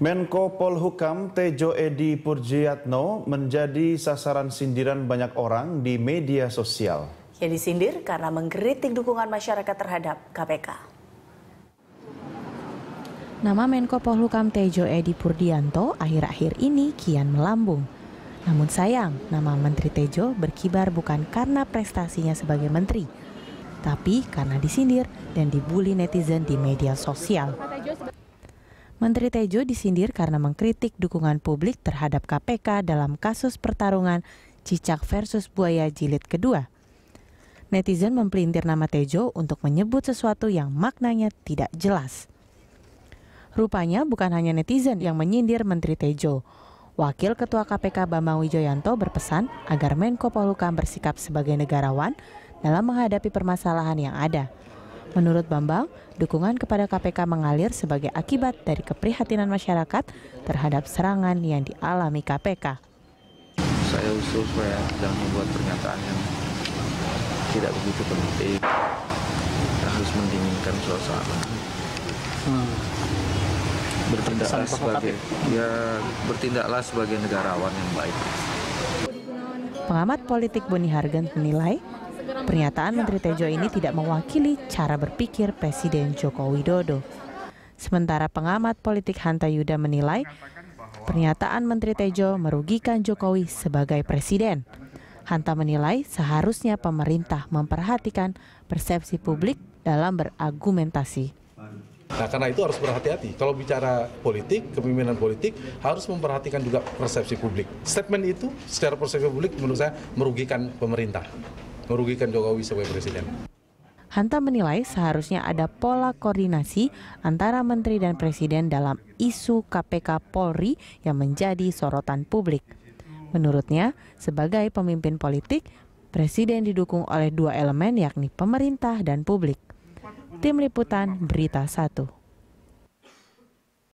Menko Polhukam Tejo Edi Purjiatno menjadi sasaran sindiran banyak orang di media sosial. Ia disindir karena mengkritik dukungan masyarakat terhadap KPK. Nama Menko Polhukam Tejo Edi Purdianto akhir-akhir ini kian melambung. Namun sayang, nama Menteri Tejo berkibar bukan karena prestasinya sebagai menteri, tapi karena disindir dan dibully netizen di media sosial. Menteri Tejo disindir karena mengkritik dukungan publik terhadap KPK dalam kasus pertarungan Cicak versus Buaya Jilid kedua. Netizen mempelintir nama Tejo untuk menyebut sesuatu yang maknanya tidak jelas. Rupanya bukan hanya netizen yang menyindir Menteri Tejo. Wakil Ketua KPK Bambang Wijoyanto berpesan agar Menko Polhukam bersikap sebagai negarawan dalam menghadapi permasalahan yang ada – Menurut Bambang, dukungan kepada KPK mengalir sebagai akibat dari keprihatinan masyarakat terhadap serangan yang dialami KPK. Saya usul supaya tidak membuat pernyataan yang tidak begitu penting. Kita harus mendinginkan suasana. Hmm. Bertindaklah sebagai ya. ya bertindaklah sebagai negarawan yang baik. Pengamat politik Boni Hargen menilai Pernyataan Menteri Tejo ini tidak mewakili cara berpikir Presiden Joko Widodo. Sementara pengamat politik Hanta Yuda menilai, pernyataan Menteri Tejo merugikan Jokowi sebagai presiden. Hanta menilai seharusnya pemerintah memperhatikan persepsi publik dalam berargumentasi. Nah karena itu harus berhati-hati. Kalau bicara politik, kepemimpinan politik harus memperhatikan juga persepsi publik. Statement itu secara persepsi publik menurut saya merugikan pemerintah merugikan Jokowi sebagai presiden. Hanta menilai seharusnya ada pola koordinasi antara menteri dan presiden dalam isu KPK Polri yang menjadi sorotan publik. Menurutnya, sebagai pemimpin politik, presiden didukung oleh dua elemen yakni pemerintah dan publik. Tim Liputan Berita 1